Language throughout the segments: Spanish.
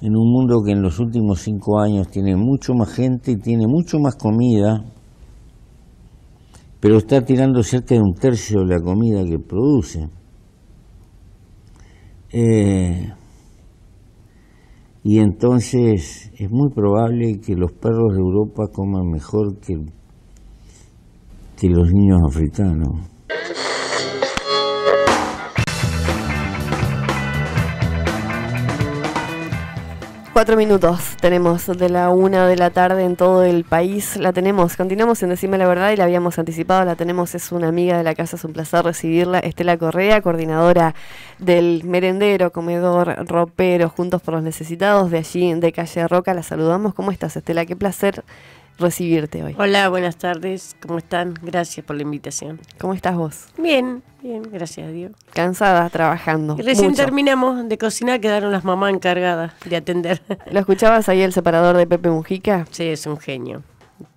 en un mundo que en los últimos cinco años tiene mucho más gente y tiene mucho más comida, pero está tirando cerca de un tercio de la comida que produce. Eh, y entonces es muy probable que los perros de Europa coman mejor que, que los niños africanos. cuatro minutos tenemos de la una de la tarde en todo el país. La tenemos, continuamos en Decime la Verdad y la habíamos anticipado. La tenemos, es una amiga de la casa, es un placer recibirla. Estela Correa, coordinadora del merendero, comedor, ropero, Juntos por los Necesitados, de allí, de Calle Roca. La saludamos. ¿Cómo estás, Estela? Qué placer recibirte hoy. Hola, buenas tardes. ¿Cómo están? Gracias por la invitación. ¿Cómo estás vos? Bien, bien, gracias a Dios. Cansada, trabajando. recién terminamos de cocinar, quedaron las mamás encargadas de atender. ¿Lo escuchabas ahí el separador de Pepe Mujica? Sí, es un genio.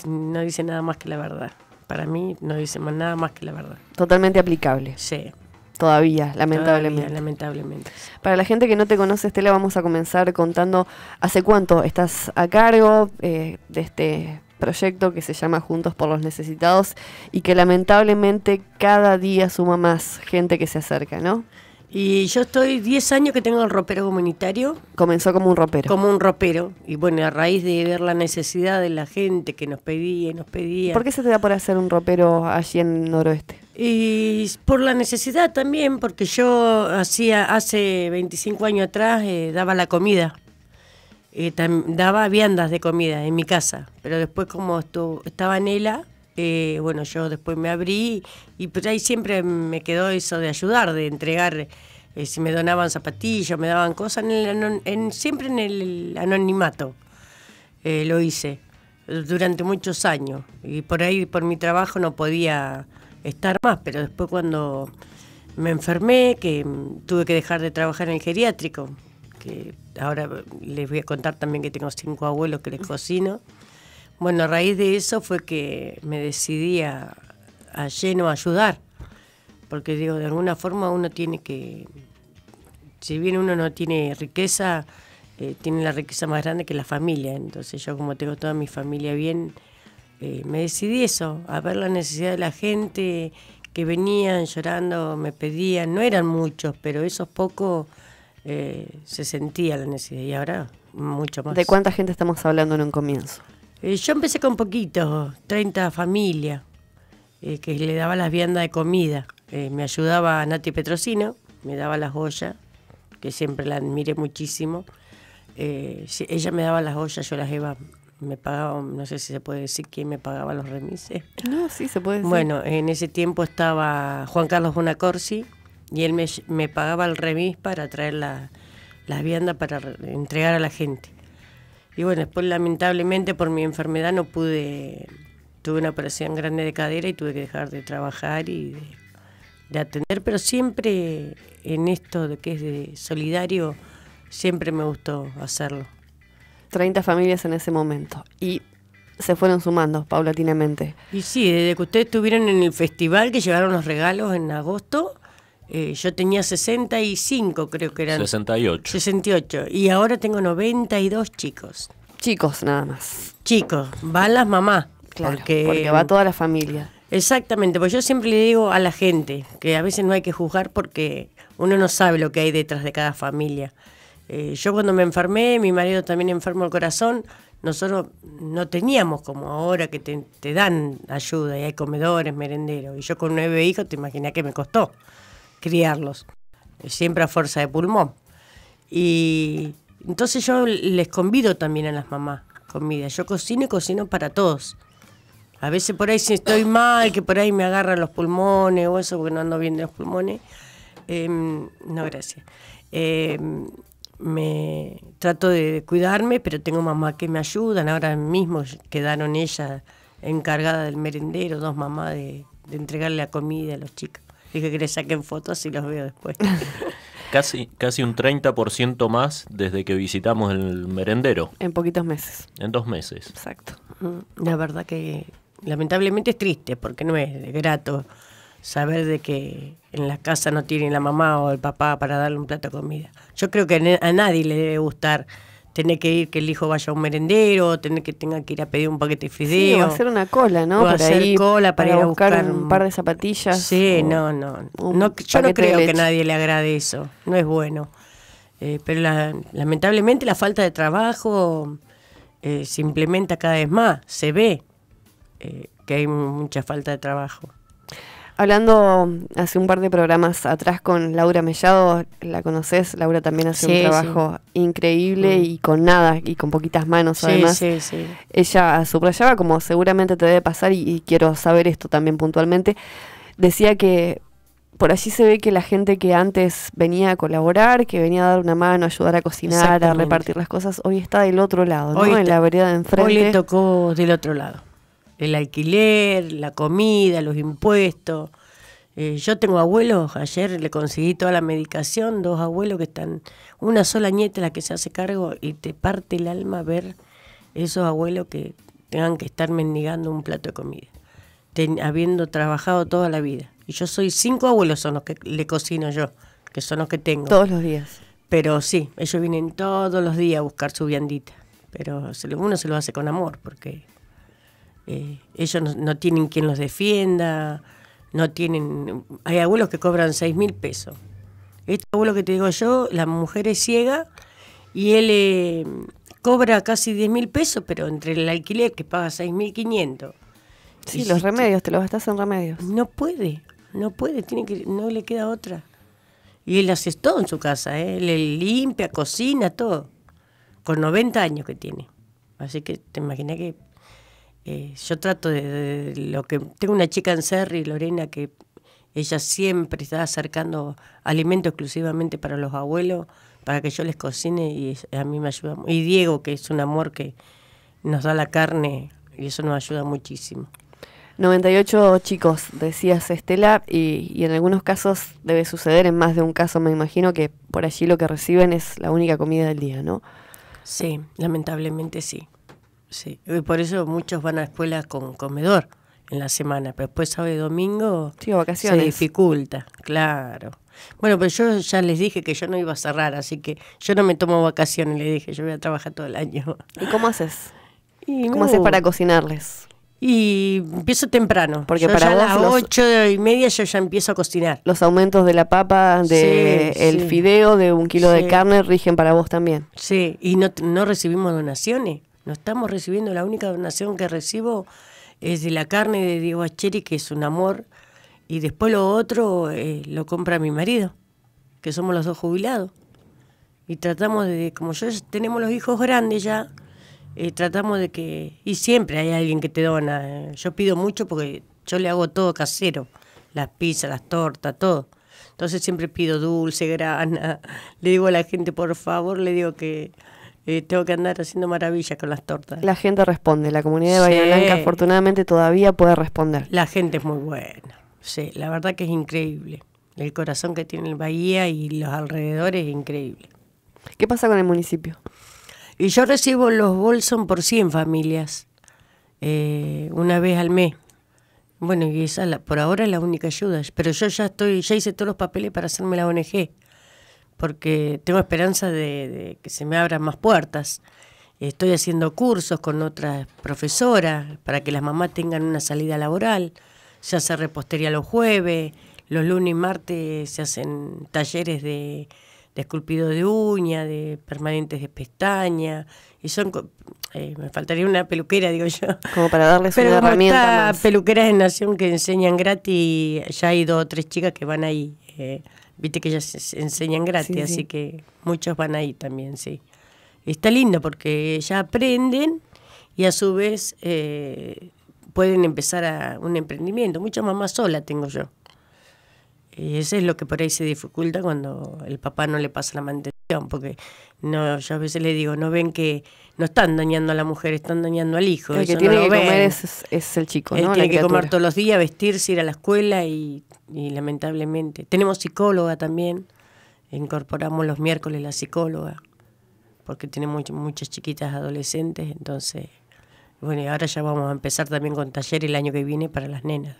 No dice nada más que la verdad. Para mí no dice nada más que la verdad. Totalmente aplicable. Sí. Todavía, lamentablemente. lamentablemente. Para la gente que no te conoce, Estela, vamos a comenzar contando hace cuánto estás a cargo eh, de este proyecto que se llama Juntos por los Necesitados y que lamentablemente cada día suma más gente que se acerca, ¿no? Y yo estoy 10 años que tengo el ropero comunitario. Comenzó como un ropero. Como un ropero. Y bueno, a raíz de ver la necesidad de la gente que nos pedía y nos pedía. ¿Por qué se te da por hacer un ropero allí en el noroeste? Y por la necesidad también, porque yo hacía hace 25 años atrás eh, daba la comida eh, daba viandas de comida en mi casa, pero después como estaba Nela, eh, bueno, yo después me abrí y por pues ahí siempre me quedó eso de ayudar, de entregar, eh, si me donaban zapatillas, me daban cosas, en, siempre en el anonimato eh, lo hice durante muchos años y por ahí por mi trabajo no podía estar más, pero después cuando me enfermé, que mm, tuve que dejar de trabajar en el geriátrico, que ahora les voy a contar también que tengo cinco abuelos que les cocino. Bueno, a raíz de eso fue que me decidí a, lleno ayudar, porque digo, de alguna forma uno tiene que, si bien uno no tiene riqueza, eh, tiene la riqueza más grande que la familia, entonces yo como tengo toda mi familia bien, eh, me decidí eso, a ver la necesidad de la gente, que venían llorando, me pedían, no eran muchos, pero esos pocos eh, se sentía la necesidad y ahora mucho más. ¿De cuánta gente estamos hablando en un comienzo? Eh, yo empecé con poquito, 30 familias, eh, que le daba las viandas de comida. me ayudaba Nati Petrosino, me daba las ollas, que siempre la admiré muchísimo. ella me daba las ollas, yo las iba me pagaba, no sé si se puede decir quién me pagaba los remises. No, sí, se puede decir. Bueno, en ese tiempo estaba Juan Carlos Bonacorsi, y él me, pagaba el remis para traer la, las viandas para entregar a la gente. Y bueno, después lamentablemente por mi enfermedad no pude, tuve una operación grande de cadera y tuve que dejar de trabajar y de, atender, pero siempre en esto de que es de solidario, siempre me gustó hacerlo. 30 familias en ese momento y se fueron sumando paulatinamente. Y sí, desde que ustedes estuvieron en el festival que llevaron los regalos en agosto, eh, yo tenía 65, creo que eran. 68. 68. Y ahora tengo 92 chicos. Chicos, nada más. Chicos, van las mamás. Claro, porque, va toda la familia. Exactamente, pues yo siempre le digo a la gente que a veces no hay que juzgar porque uno no sabe lo que hay detrás de cada familia. Eh, yo cuando me enfermé, mi marido también enfermo el corazón, nosotros no teníamos como ahora que te, dan ayuda y hay comedores, merenderos. Y yo con nueve hijos, te imaginas que me costó criarlos, siempre a fuerza de pulmón. Y entonces yo les convido también a las mamás comida. Yo cocino y cocino para todos. A veces por ahí si estoy mal, que por ahí me agarran los pulmones o eso, porque no ando bien de los pulmones. Em, no, gracias. Em, me trato de cuidarme, pero tengo mamás que me ayudan. Ahora mismo quedaron ellas encargadas del merendero, dos mamás de, de entregarle la comida a los chicos. Dije que le saquen fotos y los veo después. Casi, casi un 30% más desde que visitamos el merendero. En poquitos meses. En dos meses. Exacto. Mm. La verdad que lamentablemente es triste porque no es grato saber de que en la casa no tienen la mamá o el papá para darle un plato de comida. Yo creo que a nadie le debe gustar tener que ir que el hijo vaya a un merendero, tener que tenga que ir a pedir un paquete de fideos. Sí, o hacer una cola, ¿no? para hacer ir, cola para, ir a buscar, un par de zapatillas. Sí, no, no. yo no creo que nadie le agrade eso. No es bueno. Eh, pero lamentablemente la falta de trabajo eh, se implementa cada vez más. Se ve eh, que hay mucha falta de trabajo. Hablando hace un par de programas atrás con Laura Mellado, la conoces, Laura también hace un trabajo increíble mm. y con nada, y con poquitas manos además. Ella subrayaba, como seguramente te debe pasar, y, quiero saber esto también puntualmente, decía que por allí se ve que la gente que antes venía a colaborar, que venía a dar una mano, a ayudar a cocinar, a repartir las cosas, hoy está del otro lado, ¿no? en la vereda de enfrente. Hoy le tocó del otro lado el alquiler, la comida, los impuestos. Eh, yo tengo abuelos, ayer le conseguí toda la medicación, dos abuelos que están, una sola nieta la que se hace cargo y te parte el alma ver esos abuelos que tengan que estar mendigando un plato de comida, habiendo trabajado toda la vida. Y yo soy cinco abuelos son los que le cocino yo, que son los que tengo. Todos los días. Pero sí, ellos vienen todos los días a buscar su viandita, pero uno se lo hace con amor porque eh, ellos no, tienen quien los defienda, no tienen... Hay abuelos que cobran 6 mil pesos. Este abuelo que te digo yo, la mujer es ciega y él eh, cobra casi 10 mil pesos, pero entre el alquiler que paga 6.500 mil Sí, los remedios, te, los gastas en remedios. No puede, no puede, tiene que, no le queda otra. Y él hace todo en su casa, ¿eh? él, limpia, cocina, todo. Con 90 años que tiene. Así que te imaginas que eh, yo trato de, lo que... Tengo una chica en Serri, Lorena, que ella siempre está acercando alimento exclusivamente para los abuelos, para que yo les cocine y a mí me ayuda. Y Diego, que es un amor que nos da la carne y eso nos ayuda muchísimo. 98 chicos, decías Estela, y, en algunos casos debe suceder, en más de un caso me imagino que por allí lo que reciben es la única comida del día, ¿no? Sí, lamentablemente sí. Sí, por eso muchos van a escuela con comedor en la semana, pero después sábado domingo vacaciones. se dificulta, claro. Bueno, pues yo ya les dije que yo no iba a cerrar, así que yo no me tomo vacaciones, le dije, yo voy a trabajar todo el año. ¿Y cómo haces? Y ¿Cómo haces para cocinarles? Y empiezo temprano. Porque para a las ocho y media yo ya empiezo a cocinar. Los aumentos de la papa, de el fideo, de un kilo de carne rigen para vos también. Sí, y no, no recibimos donaciones. No estamos recibiendo, la única donación que recibo es de la carne de Diego Acheri, que es un amor, y después lo otro eh, lo compra mi marido, que somos los dos jubilados. Y tratamos de, como yo tenemos los hijos grandes ya, eh, tratamos de que, y siempre hay alguien que te dona. Eh, yo pido mucho porque yo le hago todo casero, las pizzas, las tortas, todo. Entonces siempre pido dulce, grana, le digo a la gente, por favor, le digo que tengo que andar haciendo maravillas con las tortas. La gente responde, la comunidad de Bahía Blanca afortunadamente todavía puede responder. La gente es muy buena, sí, la verdad que es increíble. El corazón que tiene el Bahía y los alrededores es increíble. ¿Qué pasa con el municipio? Y yo recibo los bolsos por 100 familias, eh, una vez al mes. Bueno, y esa por ahora es la única ayuda, pero yo ya estoy, ya hice todos los papeles para hacerme la ONG porque tengo esperanza de, que se me abran más puertas. Estoy haciendo cursos con otras profesoras para que las mamás tengan una salida laboral. Se hace repostería los jueves, los lunes y martes se hacen talleres de, esculpido de uña, de permanentes de pestaña, y son, eh, me faltaría una peluquera, digo yo. Como para darles Pero una herramienta más. peluqueras en Nación que enseñan gratis, y ya hay dos o tres chicas que van ahí. Eh, Viste que ellas enseñan gratis, así que muchos van ahí también, sí. Está lindo porque ya aprenden y a su vez eh, pueden empezar a un emprendimiento. Muchas mamás sola tengo yo. Y eso es lo que por ahí se dificulta cuando el papá no le pasa la mantención, porque no, yo a veces le digo, no ven que no están dañando a la mujer, están dañando al hijo. El que tiene que comer es, el chico, Él Tiene que comer todos los días, vestirse, ir a la escuela y, lamentablemente. Tenemos psicóloga también, incorporamos los miércoles la psicóloga, porque tiene muchas chiquitas adolescentes, entonces, bueno, y ahora ya vamos a empezar también con taller el año que viene para las nenas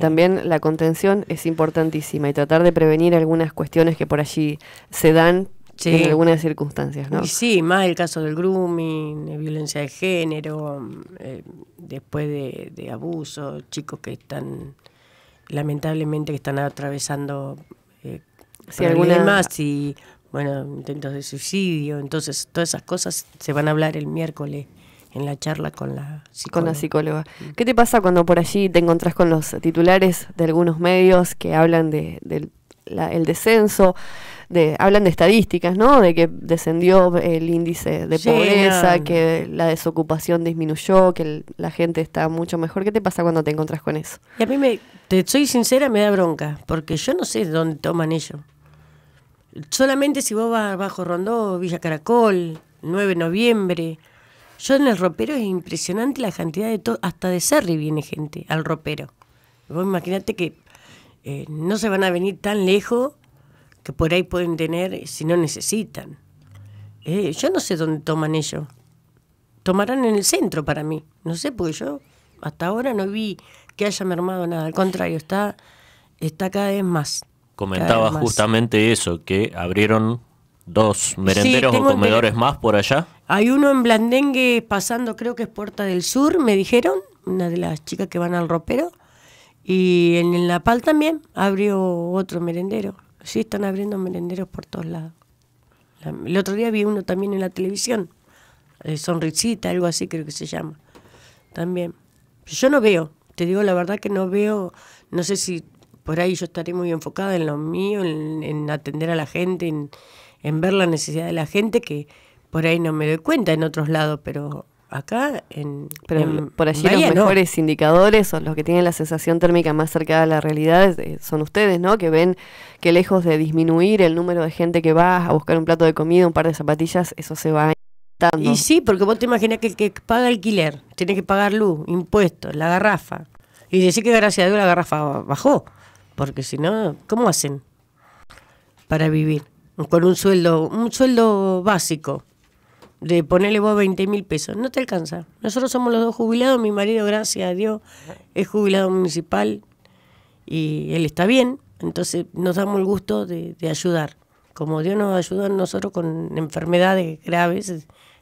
también la contención es importantísima y tratar de prevenir algunas cuestiones que por allí se dan en algunas circunstancias, Y sí, más el caso del grooming, eh, violencia de género, mm, eh, después de, abuso, chicos que están, lamentablemente, que están atravesando eh, sí, problemas y, bueno, intentos de suicidio. Entonces, todas esas cosas se van a hablar el miércoles en la charla con la psicóloga. Mm. ¿Qué te pasa cuando por allí te encontrás con los titulares de algunos medios que hablan de, del descenso, de, hablan de estadísticas, ¿no? De que descendió el índice de pobreza, que la desocupación disminuyó, que la gente está mucho mejor. ¿Qué te pasa cuando te encontrás con eso? Y a mí, me, te soy sincera, me da bronca, porque yo no sé de dónde toman ellos. Solamente si vos vas bajo Rondó, Villa Caracol, 9 de noviembre, yo en el ropero es impresionante la cantidad de todo, hasta de Cerri viene gente al ropero. Vos imaginate que eh, no se van a venir tan lejos que por ahí pueden tener si no necesitan. Eh, yo no sé dónde toman ellos. Tomarán en el centro para mí. No sé, porque yo hasta ahora no vi que haya mermado nada. Al contrario, está, está cada vez más. Comentaba justamente eso, que abrieron dos merenderos o comedores más por allá. Hay uno en Blandengue pasando, creo que es Puerta del Sur, me dijeron, una de las chicas que van al ropero. Y en el Napal también abrió otro merendero. Sí, están abriendo merenderos por todos lados. El otro día vi uno también en la televisión, Sonrisita, algo así creo que se llama. También. Yo no veo, te digo la verdad que no veo, no sé si por ahí yo estaré muy enfocada en lo mío, en, atender a la gente, en ver la necesidad de la gente, que por ahí no me doy cuenta en otros lados, pero acá en. por allí los mejores indicadores o los que tienen la sensación térmica más cercana a la realidad eh, son ustedes, ¿no? Que ven que lejos de disminuir el número de gente que va a buscar un plato de comida, un par de zapatillas, eso se va aumentando. Y sí, porque vos te imaginas que el que paga alquiler, tiene que pagar luz, impuestos, la garrafa. Y decir que gracias a Dios la garrafa bajó, porque si no, ¿cómo hacen para vivir? Con un sueldo, un sueldo básico de ponerle vos 20 mil pesos, no te alcanza. Nosotros somos los dos jubilados, mi marido, gracias a Dios, es jubilado municipal y él está bien, entonces nos damos el gusto de, ayudar. Como Dios nos ayuda a nosotros con enfermedades graves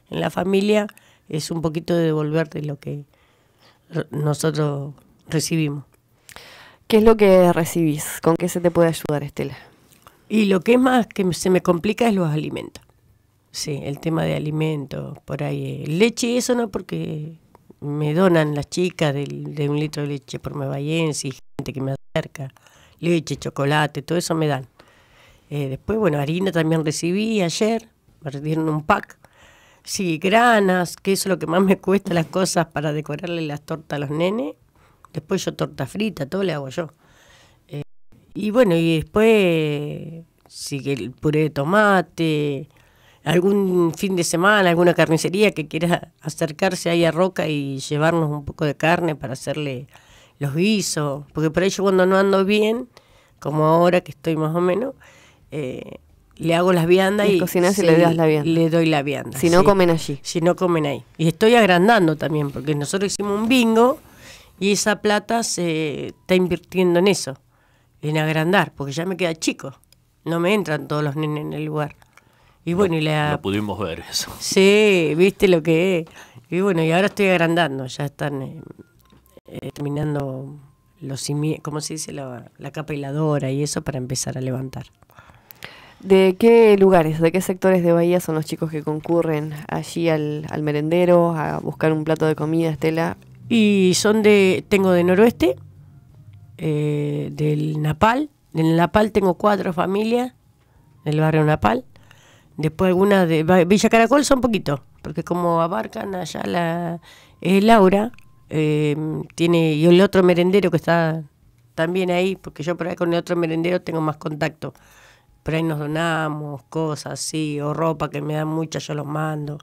en la familia, es un poquito de devolverte lo que nosotros recibimos. ¿Qué es lo que recibís? ¿Con qué se te puede ayudar, Estela? Y lo que es más que se me complica es los alimentos. Sí, el tema de alimentos, por ahí. Eh, leche, eso no, porque me donan las chicas de, de un litro de leche por mevayense y gente que me acerca. Leche, chocolate, todo eso me dan. Eh, después, bueno, harina también recibí ayer, me dieron un pack. Sí, granas, que eso es lo que más me cuesta, las cosas para decorarle las tortas a los nenes. Después yo torta frita, todo le hago yo. Eh, y bueno, y después sigue el puré de tomate, algún fin de semana, alguna carnicería que quiera acercarse ahí a Roca y llevarnos un poco de carne para hacerle los guisos, porque por ahí cuando no ando bien, como ahora que estoy más o menos, eh, le hago las viandas y, cocinas y le das la vianda. Le doy la vianda. Si no comen allí. Si no comen ahí. Y estoy agrandando también, porque nosotros hicimos un bingo y esa plata se está invirtiendo en eso, en agrandar, porque ya me queda chico. No me entran todos los nenes en el lugar. Y bueno, y la... pudimos ver eso. Sí, viste lo que Y bueno, y ahora estoy agrandando, ya están eh, eh, terminando los ¿cómo se dice? La, la capa y eso para empezar a levantar. ¿De qué lugares, de qué sectores de Bahía son los chicos que concurren allí al, merendero a buscar un plato de comida, Estela? Y son de, tengo de noroeste, eh, del Napal, En el Napal tengo cuatro familias, del barrio Napal, Después algunas de Villa Caracol son poquito porque como abarcan allá la Laura, em, tiene y el otro merendero que está también ahí, porque yo por ahí con el otro merendero tengo más contacto. Por ahí nos donamos cosas así, o ropa que me dan mucha, yo los mando.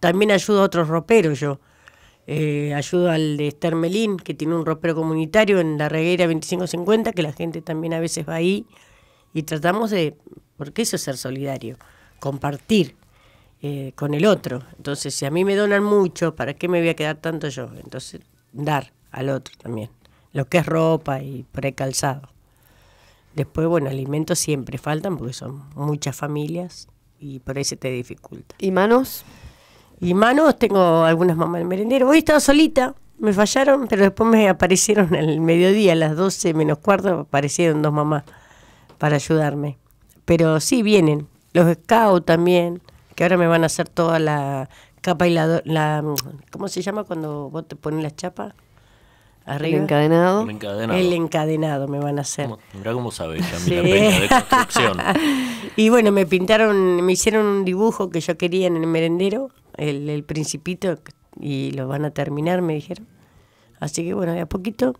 También ayudo a otros roperos yo. Eh, ayudo al de Esther que tiene un ropero comunitario en la reguera 2550, que la gente también a veces va ahí. Y tratamos de, porque eso es ser solidario compartir eh, con el otro. Entonces, si a mí me donan mucho, ¿para qué me voy a quedar tanto yo? Entonces, dar al otro también, lo que es ropa y precalzado. Después, bueno, alimentos siempre faltan porque son muchas familias y por ahí te dificulta. ¿Y manos? Y manos, tengo algunas mamás del merendero. Hoy estaba solita, me fallaron, pero después me aparecieron al mediodía, a las 12 menos cuarto, aparecieron dos mamás para ayudarme. Pero sí vienen, los scouts también, que ahora me van a hacer toda la capa y la, ¿cómo se llama cuando vos te pones la chapa? Arriba. El encadenado. El encadenado. me van a hacer. cómo sabés, de construcción. y bueno, me pintaron, me hicieron un dibujo que yo quería en el merendero, el, el principito, y lo van a terminar, me dijeron. Así que bueno, de a poquito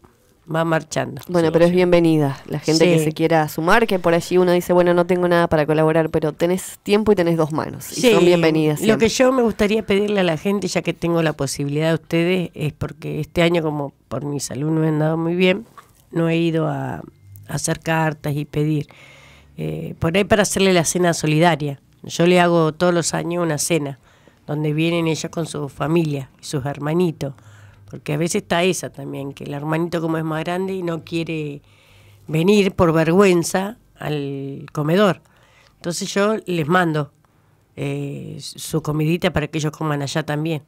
va marchando. Bueno, pero es bienvenida. La gente que se quiera sumar, que por allí uno dice, bueno, no tengo nada para colaborar, pero tenés tiempo y tenés dos manos. Y son bienvenidas. Lo que yo me gustaría pedirle a la gente, ya que tengo la posibilidad de ustedes, es porque este año, como por mi salud no me han dado muy bien, no he ido a, hacer cartas y pedir. Eh, por ahí para hacerle la cena solidaria. Yo le hago todos los años una cena, donde vienen ellos con su familia y sus hermanitos porque a veces está esa también, que el hermanito como es más grande y no quiere venir por vergüenza al comedor. Entonces yo les mando eh, su comidita para que ellos coman allá también.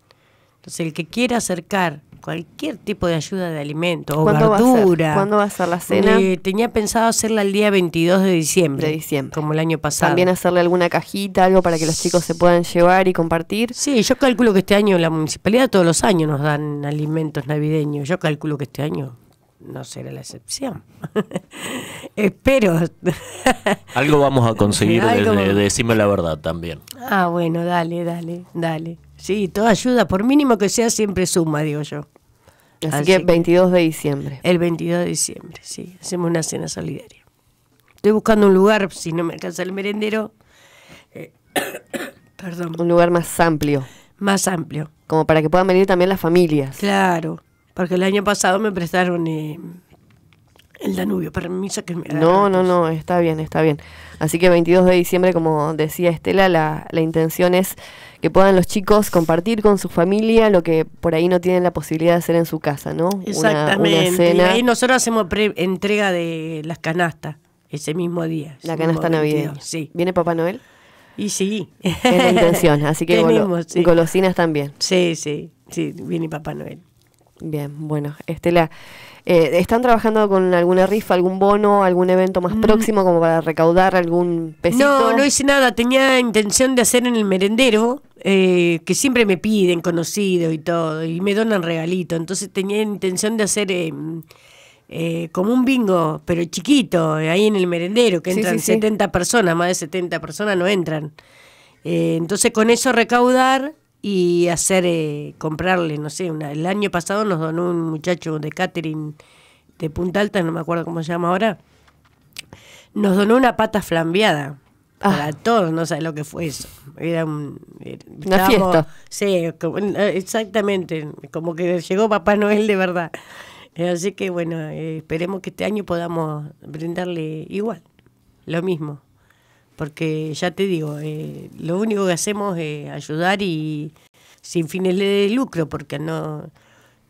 Entonces el que quiera acercar cualquier tipo de ayuda de alimento o ¿Cuándo verdura. ¿Cuándo va a ser la cena? tenía pensado hacerla el día 22 de diciembre. Como el año pasado. También hacerle alguna cajita, algo para que los chicos se puedan llevar y compartir. Sí, yo calculo que este año la municipalidad todos los años nos dan alimentos navideños. Yo calculo que este año no será la excepción. Espero. Algo vamos a conseguir, decime la verdad también. Ah, bueno, dale, dale, dale. Sí, toda ayuda, por mínimo que sea, siempre suma, digo yo. Así, que, 22 de diciembre. El 22 de diciembre, sí. Hacemos una cena solidaria. Estoy buscando un lugar, si no me alcanza el merendero. Eh, perdón. Un lugar más amplio. Más amplio. Como para que puedan venir también las familias. Claro, porque el año pasado me prestaron eh, el Danubio, permiso que No, no, no, está bien, está bien. Así que 22 de diciembre, como decía Estela, la, la intención es que puedan los chicos compartir con su familia lo que por ahí no tienen la posibilidad de hacer en su casa, ¿no? Exactamente. Y nosotros hacemos entrega de las canastas ese mismo día. La canasta navideña. Sí. ¿Viene Papá Noel? Y sí. Es la intención, así que Tenemos, golosinas también. Sí, sí, sí, viene Papá Noel. Bien, bueno, Estela, eh, ¿están trabajando con alguna rifa, algún bono, algún evento más mm. próximo como para recaudar algún pesito? No, no hice nada, tenía intención de hacer en el merendero, eh, que siempre me piden conocido y todo, y me donan regalito, entonces tenía intención de hacer... Eh, eh, como un bingo, pero chiquito, ahí en el merendero, que entran 70 personas, más de 70 personas no entran. entonces con eso recaudar y hacer eh, comprarle, no sé, el año pasado nos donó un muchacho de catering de Punta Alta, no me acuerdo cómo se llama ahora, nos donó una pata flambeada. Ah. Para todos, no sé lo que fue eso. Era un, eh, una fiesta. Sí, eh, exactamente, como que llegó Papá Noel de verdad. Así que bueno, esperemos que este año podamos brindarle igual, lo mismo porque ya te digo, eh, lo único que hacemos es ayudar y sin fines de lucro, porque no,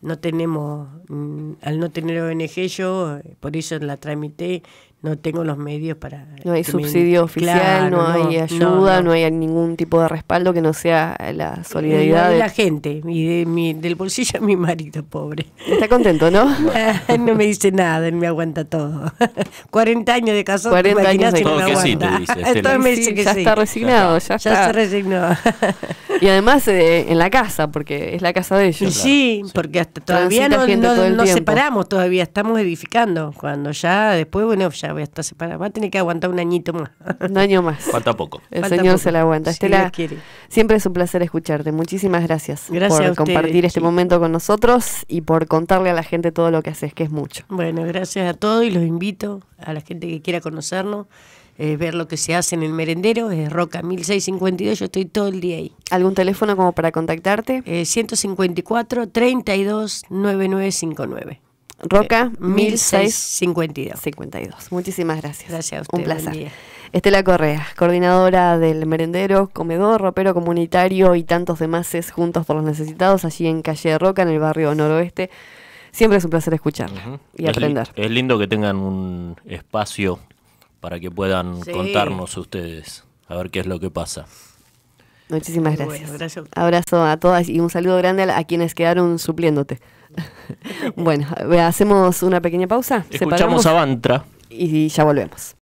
no tenemos, mm, al no tener ONG yo, eh, por eso la tramité no tengo los medios para... No hay subsidio oficial, no, hay ayuda, no, hay ningún tipo de respaldo que no sea la solidaridad. de la gente, y de del bolsillo de mi marido, pobre. Está contento, ¿no? Ah, no me dice nada, él me aguanta todo. 40 años de casado, 40 años de... Todo que me dice que ya está resignado, ya, se resignó. y además eh, en la casa, porque es la casa de ellos. Sí, porque todavía no, nos separamos, todavía estamos edificando. Cuando ya, después, bueno, ya Va a tener que aguantar un añito más. Un año más. Falta poco. El Señor se la aguanta. siempre es un placer escucharte. Muchísimas gracias, por compartir este momento con nosotros y por contarle a la gente todo lo que haces, que es mucho. Bueno, gracias a todos y los invito a la gente que quiera conocernos. Eh, ver lo que se hace en el merendero, es Roca 1652, yo estoy todo el día ahí. ¿Algún teléfono como para contactarte? 154 32 9959. Roca, 1652. Eh, 52. Muchísimas gracias. Gracias a usted. Un placer. Estela Correa, coordinadora del merendero, comedor, ropero comunitario y tantos demás es juntos por los necesitados allí en Calle Roca, en el barrio noroeste. Siempre es un placer escucharla y aprender. es lindo que tengan un espacio para que puedan contarnos ustedes, a ver qué es lo que pasa. Muchísimas gracias. Abrazo a todas y un saludo grande a quienes quedaron supliéndote bueno, hacemos una pequeña pausa. Escuchamos a Bantra. Y ya volvemos.